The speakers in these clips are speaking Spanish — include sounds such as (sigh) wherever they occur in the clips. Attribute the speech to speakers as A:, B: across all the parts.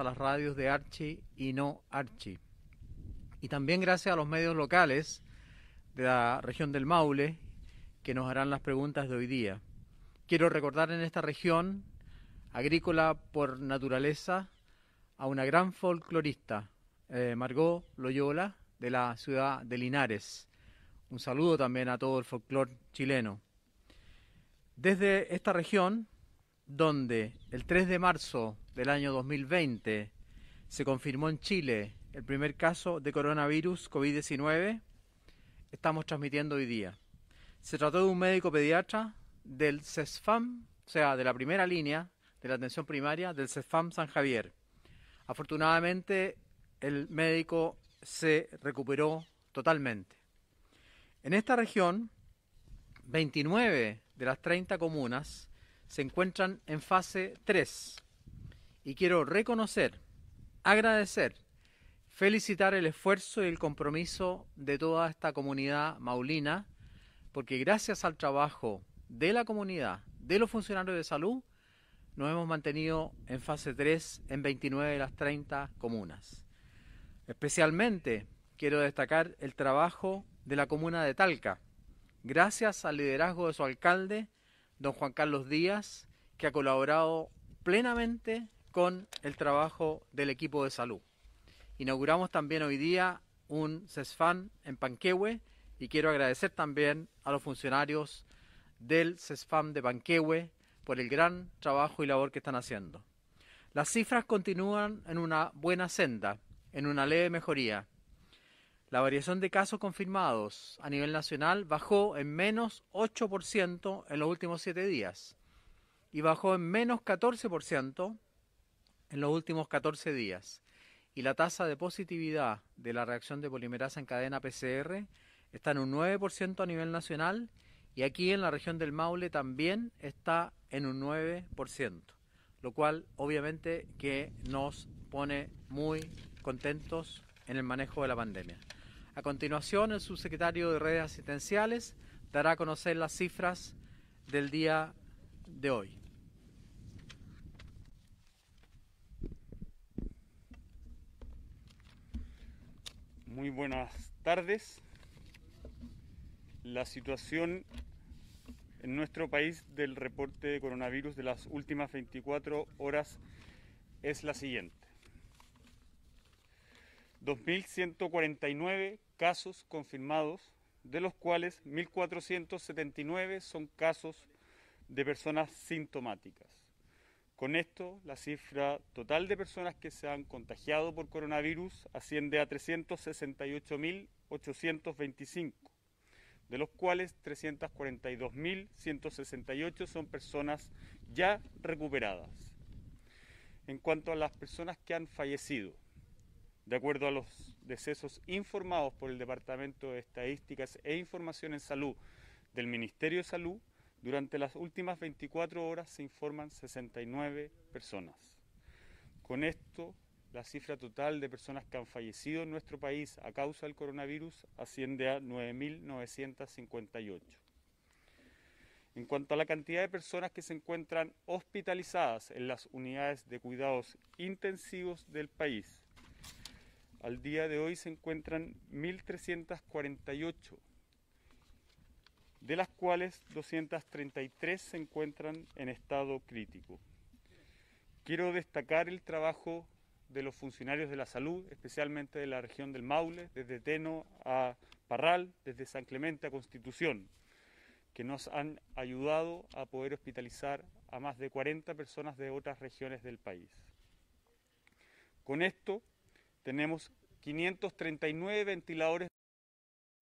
A: a las radios de Archie y no Archie. Y también gracias a los medios locales de la región del Maule que nos harán las preguntas de hoy día. Quiero recordar en esta región, agrícola por naturaleza, a una gran folclorista, eh, Margot Loyola, de la ciudad de Linares. Un saludo también a todo el folclor chileno. Desde esta región donde el 3 de marzo del año 2020 se confirmó en Chile el primer caso de coronavirus COVID-19, estamos transmitiendo hoy día. Se trató de un médico pediatra del CESFAM, o sea, de la primera línea de la atención primaria del CESFAM San Javier. Afortunadamente, el médico se recuperó totalmente. En esta región, 29 de las 30 comunas se encuentran en fase 3 y quiero reconocer, agradecer, felicitar el esfuerzo y el compromiso de toda esta comunidad maulina, porque gracias al trabajo de la comunidad, de los funcionarios de salud, nos hemos mantenido en fase 3 en 29 de las 30 comunas. Especialmente quiero destacar el trabajo de la comuna de Talca. Gracias al liderazgo de su alcalde, don Juan Carlos Díaz, que ha colaborado plenamente con el trabajo del equipo de salud. Inauguramos también hoy día un CESFAM en Panquehue y quiero agradecer también a los funcionarios del CESFAM de Panquehue por el gran trabajo y labor que están haciendo. Las cifras continúan en una buena senda, en una leve mejoría. La variación de casos confirmados a nivel nacional bajó en menos 8% en los últimos 7 días y bajó en menos 14% en los últimos 14 días. Y la tasa de positividad de la reacción de polimerasa en cadena PCR está en un 9% a nivel nacional y aquí en la región del Maule también está en un 9%, lo cual obviamente que nos pone muy contentos en el manejo de la pandemia. A continuación, el subsecretario de Redes Asistenciales dará a conocer las cifras del día de hoy.
B: Muy buenas tardes. La situación en nuestro país del reporte de coronavirus de las últimas 24 horas es la siguiente. 2.149 casos confirmados, de los cuales 1.479 son casos de personas sintomáticas. Con esto, la cifra total de personas que se han contagiado por coronavirus asciende a 368.825, de los cuales 342.168 son personas ya recuperadas. En cuanto a las personas que han fallecido, de acuerdo a los decesos informados por el Departamento de Estadísticas e Información en Salud del Ministerio de Salud, durante las últimas 24 horas se informan 69 personas. Con esto, la cifra total de personas que han fallecido en nuestro país a causa del coronavirus asciende a 9.958. En cuanto a la cantidad de personas que se encuentran hospitalizadas en las unidades de cuidados intensivos del país, al día de hoy se encuentran 1.348, de las cuales 233 se encuentran en estado crítico. Quiero destacar el trabajo de los funcionarios de la salud, especialmente de la región del Maule, desde Teno a Parral, desde San Clemente a Constitución, que nos han ayudado a poder hospitalizar a más de 40 personas de otras regiones del país. Con esto tenemos 539 ventiladores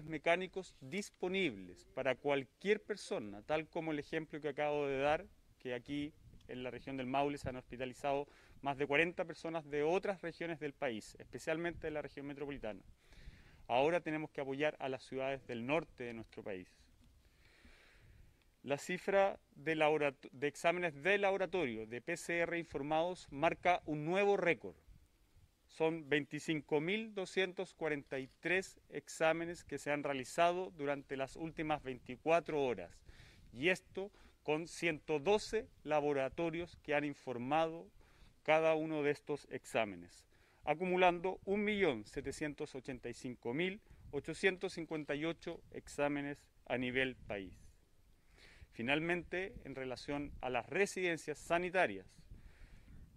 B: mecánicos disponibles para cualquier persona, tal como el ejemplo que acabo de dar, que aquí en la región del Maule se han hospitalizado más de 40 personas de otras regiones del país, especialmente de la región metropolitana. Ahora tenemos que apoyar a las ciudades del norte de nuestro país. La cifra de, exámenes de laboratorio de PCR informados marca un nuevo récord. Son 25.243 exámenes que se han realizado durante las últimas 24 horas y esto con 112 laboratorios que han informado cada uno de estos exámenes, acumulando 1.785.858 exámenes a nivel país. Finalmente, en relación a las residencias sanitarias,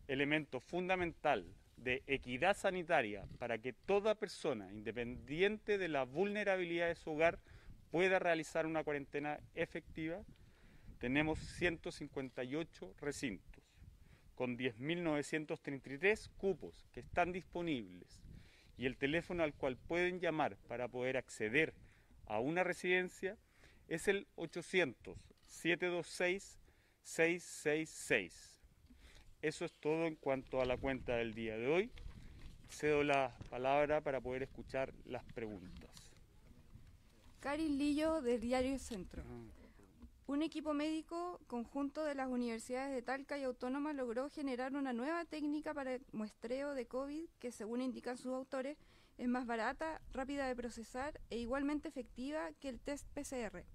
B: elemento fundamental de equidad sanitaria para que toda persona, independiente de la vulnerabilidad de su hogar, pueda realizar una cuarentena efectiva, tenemos 158 recintos con 10.933 cupos que están disponibles y el teléfono al cual pueden llamar para poder acceder a una residencia es el 800 726 666. Eso es todo en cuanto a la cuenta del día de hoy. Cedo la palabra para poder escuchar las preguntas.
C: Karin Lillo del Diario Centro. Ah. Un equipo médico conjunto de las universidades de Talca y Autónoma logró generar una nueva técnica para el muestreo de COVID que, según indican sus autores, es más barata, rápida de procesar e igualmente efectiva que el test PCR.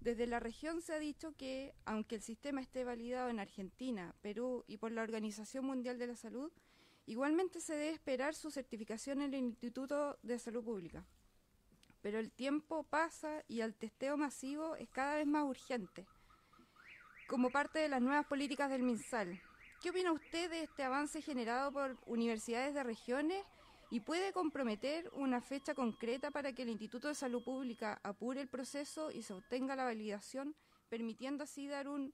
C: Desde la región se ha dicho que, aunque el sistema esté validado en Argentina, Perú y por la Organización Mundial de la Salud, igualmente se debe esperar su certificación en el Instituto de Salud Pública. Pero el tiempo pasa y el testeo masivo es cada vez más urgente, como parte de las nuevas políticas del MinSal. ¿Qué opina usted de este avance generado por universidades de regiones y puede comprometer una fecha concreta para que el Instituto de Salud Pública apure el proceso y se obtenga la validación, permitiendo así dar un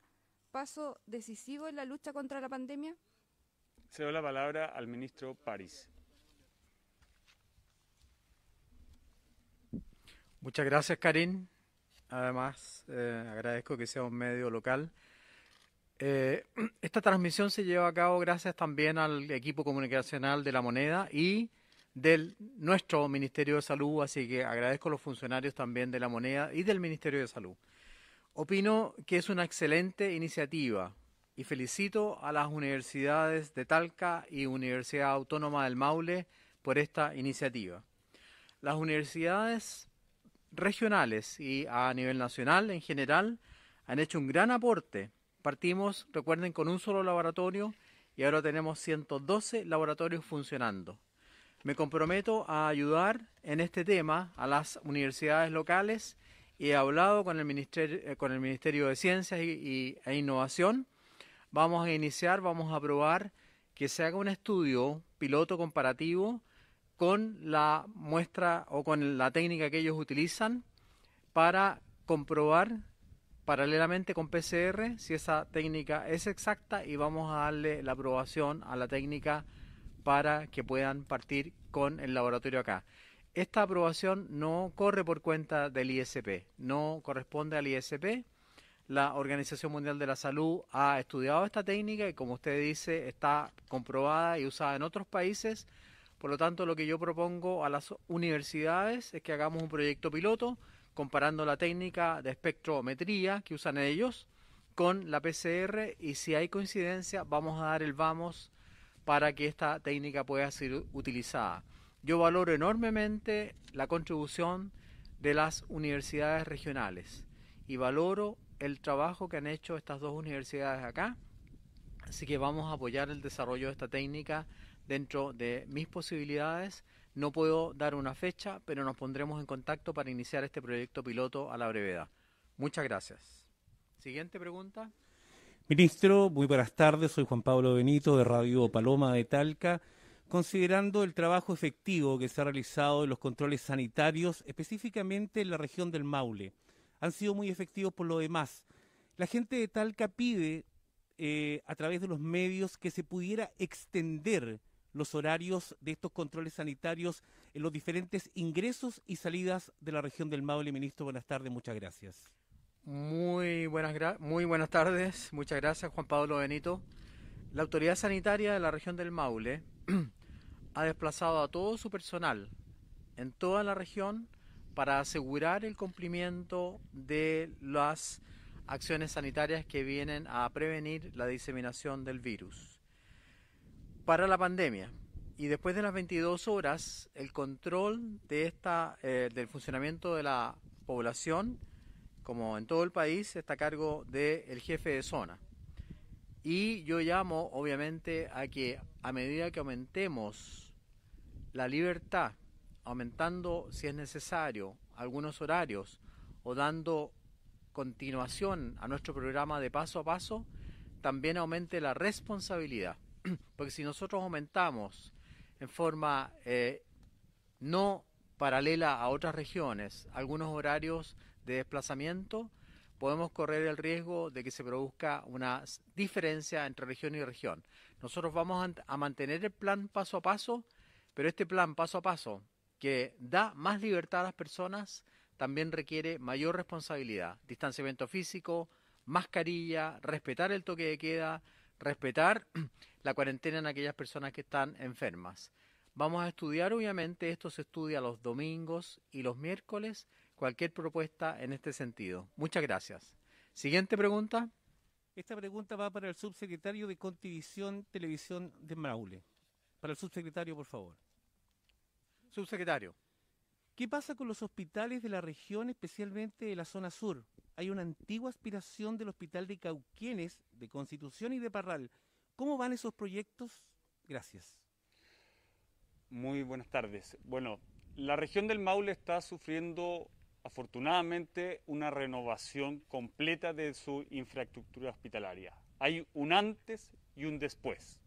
C: paso decisivo en la lucha contra la pandemia?
B: Cedo la palabra al ministro
A: París. Muchas gracias, Karin. Además, eh, agradezco que sea un medio local. Eh, (clears throat) esta transmisión se lleva a cabo gracias también al equipo comunicacional de La Moneda y de nuestro Ministerio de Salud, así que agradezco a los funcionarios también de la moneda y del Ministerio de Salud. Opino que es una excelente iniciativa y felicito a las universidades de Talca y Universidad Autónoma del Maule por esta iniciativa. Las universidades regionales y a nivel nacional en general han hecho un gran aporte. Partimos, recuerden, con un solo laboratorio y ahora tenemos 112 laboratorios funcionando. Me comprometo a ayudar en este tema a las universidades locales y he hablado con el Ministerio, eh, con el ministerio de Ciencias e Innovación. Vamos a iniciar, vamos a aprobar que se haga un estudio piloto comparativo con la muestra o con la técnica que ellos utilizan para comprobar paralelamente con PCR si esa técnica es exacta y vamos a darle la aprobación a la técnica para que puedan partir con el laboratorio acá. Esta aprobación no corre por cuenta del ISP, no corresponde al ISP. La Organización Mundial de la Salud ha estudiado esta técnica y como usted dice está comprobada y usada en otros países. Por lo tanto, lo que yo propongo a las universidades es que hagamos un proyecto piloto comparando la técnica de espectrometría que usan ellos con la PCR y si hay coincidencia vamos a dar el vamos para que esta técnica pueda ser utilizada. Yo valoro enormemente la contribución de las universidades regionales y valoro el trabajo que han hecho estas dos universidades acá. Así que vamos a apoyar el desarrollo de esta técnica dentro de mis posibilidades. No puedo dar una fecha, pero nos pondremos en contacto para iniciar este proyecto piloto a la brevedad. Muchas gracias. Siguiente pregunta. Ministro, muy buenas tardes. Soy Juan Pablo Benito de Radio Paloma de Talca. Considerando el trabajo efectivo que se ha realizado en los controles sanitarios, específicamente en la región del Maule, han sido muy efectivos por lo demás. La gente de Talca pide eh, a través de los medios que se pudiera extender los horarios de estos controles sanitarios en los diferentes ingresos y salidas de la región del Maule. Ministro, buenas tardes, muchas gracias. Muy buenas, muy buenas tardes, muchas gracias Juan Pablo Benito. La autoridad sanitaria de la región del Maule (clears throat) ha desplazado a todo su personal en toda la región para asegurar el cumplimiento de las acciones sanitarias que vienen a prevenir la diseminación del virus. Para la pandemia y después de las 22 horas, el control de esta, eh, del funcionamiento de la población como en todo el país, está a cargo del jefe de zona. Y yo llamo, obviamente, a que a medida que aumentemos la libertad, aumentando, si es necesario, algunos horarios o dando continuación a nuestro programa de paso a paso, también aumente la responsabilidad. (clears throat) Porque si nosotros aumentamos en forma eh, no paralela a otras regiones algunos horarios de desplazamiento, podemos correr el riesgo de que se produzca una diferencia entre región y región. Nosotros vamos a mantener el plan paso a paso, pero este plan paso a paso, que da más libertad a las personas, también requiere mayor responsabilidad. Distanciamiento físico, mascarilla, respetar el toque de queda, respetar (clears throat) la cuarentena en aquellas personas que están enfermas. Vamos a estudiar, obviamente, esto se estudia los domingos y los miércoles, cualquier propuesta en este sentido. Muchas gracias. Siguiente pregunta. Esta pregunta va para el subsecretario de Contivisión Televisión de Maule. Para el subsecretario, por favor. Subsecretario. ¿Qué pasa con los hospitales de la región, especialmente de la zona sur? Hay una antigua aspiración del hospital de Cauquienes, de Constitución y de Parral. ¿Cómo van esos proyectos? Gracias.
B: Muy buenas tardes. Bueno, la región del Maule está sufriendo afortunadamente una renovación completa de su infraestructura hospitalaria. Hay un antes y un después.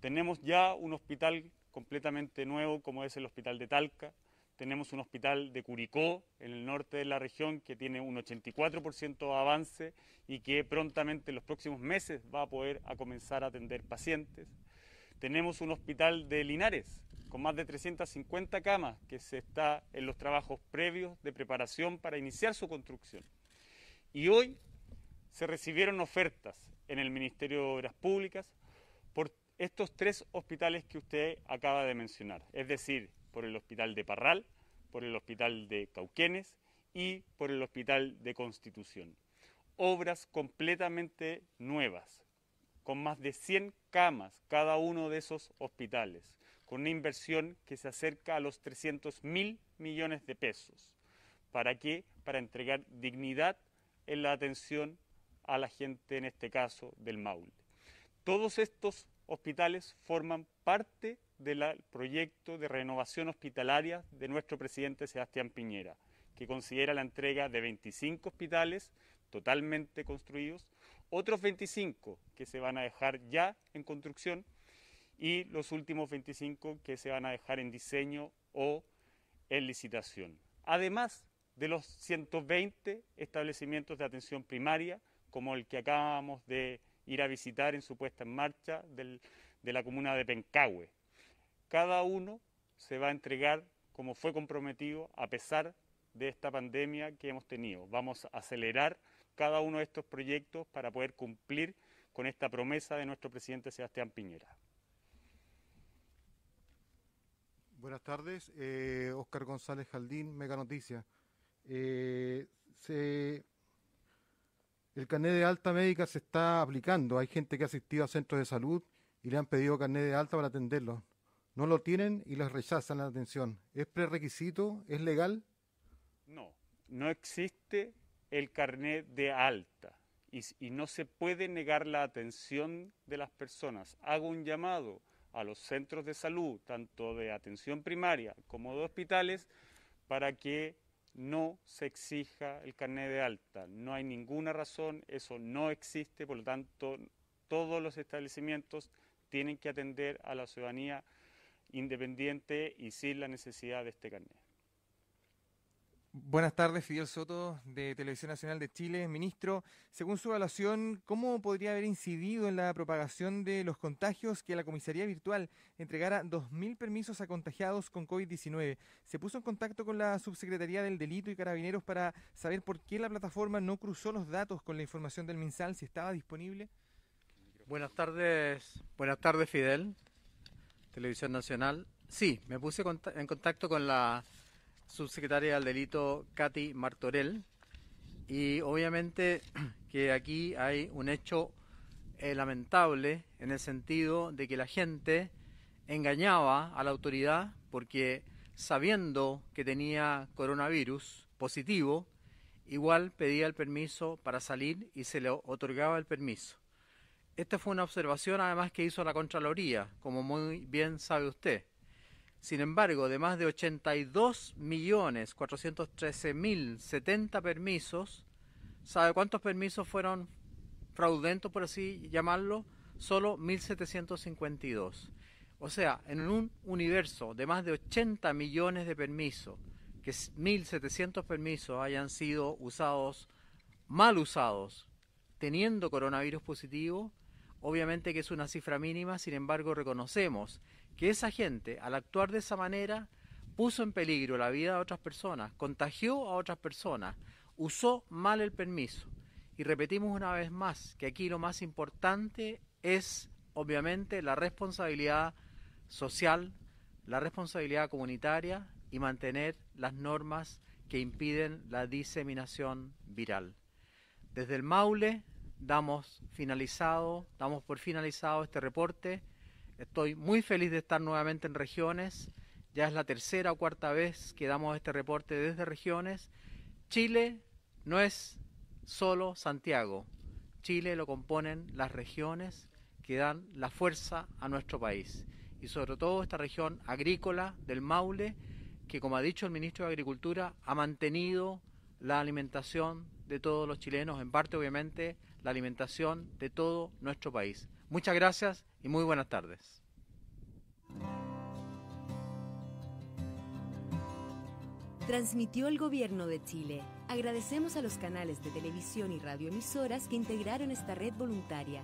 B: Tenemos ya un hospital completamente nuevo como es el hospital de Talca, tenemos un hospital de Curicó en el norte de la región que tiene un 84% de avance y que prontamente en los próximos meses va a poder a comenzar a atender pacientes. Tenemos un hospital de Linares con más de 350 camas que se está en los trabajos previos de preparación para iniciar su construcción. Y hoy se recibieron ofertas en el Ministerio de Obras Públicas por estos tres hospitales que usted acaba de mencionar, es decir, por el Hospital de Parral, por el Hospital de Cauquenes y por el Hospital de Constitución. Obras completamente nuevas, con más de 100 camas cada uno de esos hospitales con una inversión que se acerca a los 300 mil millones de pesos. ¿Para qué? Para entregar dignidad en la atención a la gente, en este caso, del Maule. Todos estos hospitales forman parte del proyecto de renovación hospitalaria de nuestro presidente Sebastián Piñera, que considera la entrega de 25 hospitales totalmente construidos, otros 25 que se van a dejar ya en construcción y los últimos 25 que se van a dejar en diseño o en licitación. Además de los 120 establecimientos de atención primaria, como el que acabamos de ir a visitar en su puesta en marcha de la comuna de Pencahue. Cada uno se va a entregar como fue comprometido a pesar de esta pandemia que hemos tenido. Vamos a acelerar cada uno de estos proyectos para poder cumplir con esta promesa de nuestro presidente Sebastián Piñera.
A: Buenas tardes, eh, Oscar González Jaldín, Mega Noticias. Eh, el carnet de alta médica se está aplicando. Hay gente que ha asistido a centros de salud y le han pedido carnet de alta para atenderlo. No lo tienen y les rechazan la atención. ¿Es prerequisito? ¿Es legal?
B: No, no existe el carnet de alta y no se puede negar la atención de las personas. Hago un llamado a los centros de salud, tanto de atención primaria como de hospitales, para que no se exija el carnet de alta. No hay ninguna razón, eso no existe, por lo tanto todos los establecimientos tienen que atender a la ciudadanía independiente y sin la necesidad de este carnet. Buenas tardes, Fidel Soto, de Televisión Nacional de Chile. Ministro, según su evaluación, ¿cómo podría haber incidido en la propagación de los contagios que la comisaría virtual entregara dos mil permisos a contagiados con COVID-19? ¿Se puso en contacto con la Subsecretaría del Delito y Carabineros para saber por qué la plataforma no cruzó los datos con la información del MinSal, si estaba
A: disponible? Buenas tardes, buenas tardes, Fidel, Televisión Nacional. Sí, me puse en contacto con la subsecretaria del delito Katy Martorell. Y obviamente (clears throat) que aquí hay un hecho eh, lamentable en el sentido de que la gente engañaba a la autoridad porque sabiendo que tenía coronavirus positivo, igual pedía el permiso para salir y se le otorgaba el permiso. Esta fue una observación además que hizo la Contraloría, como muy bien sabe usted. Sin embargo, de más de 82.413.070 permisos, ¿sabe cuántos permisos fueron fraudulentos, por así llamarlo? Solo 1.752. O sea, en un universo de más de 80 millones de permisos, que 1.700 permisos hayan sido usados, mal usados, teniendo coronavirus positivo, obviamente que es una cifra mínima, sin embargo reconocemos que esa gente, al actuar de esa manera, puso en peligro la vida de otras personas, contagió a otras personas, usó mal el permiso. Y repetimos una vez más que aquí lo más importante es, obviamente, la responsabilidad social, la responsabilidad comunitaria y mantener las normas que impiden la diseminación viral. Desde el Maule damos finalizado, damos por finalizado este reporte. Estoy muy feliz de estar nuevamente en regiones. Ya es la tercera o cuarta vez que damos este reporte desde regiones. Chile no es solo Santiago. Chile lo componen las regiones que dan la fuerza a nuestro país. Y sobre todo esta región agrícola del Maule, que como ha dicho el ministro de Agricultura, ha mantenido la alimentación de todos los chilenos, en parte obviamente la alimentación de todo nuestro país. Muchas gracias y muy buenas tardes.
C: Transmitió el Gobierno de Chile. Agradecemos a los canales de televisión y radioemisoras que integraron esta red voluntaria.